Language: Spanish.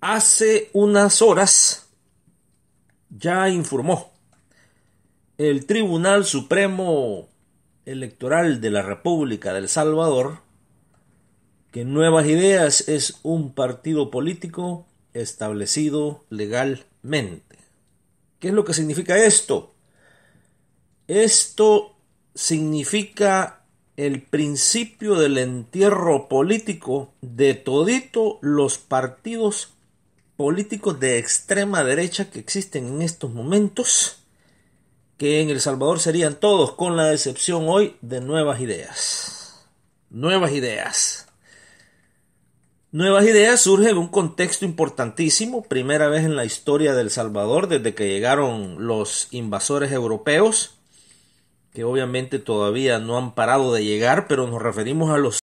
hace unas horas ya informó el Tribunal Supremo Electoral de la República del Salvador que Nuevas Ideas es un partido político establecido legalmente. ¿Qué es lo que significa esto? Esto significa el principio del entierro político de todito los partidos políticos de extrema derecha que existen en estos momentos, que en El Salvador serían todos, con la excepción hoy de nuevas ideas. Nuevas ideas. Nuevas ideas surge en un contexto importantísimo, primera vez en la historia del Salvador desde que llegaron los invasores europeos, que obviamente todavía no han parado de llegar, pero nos referimos a los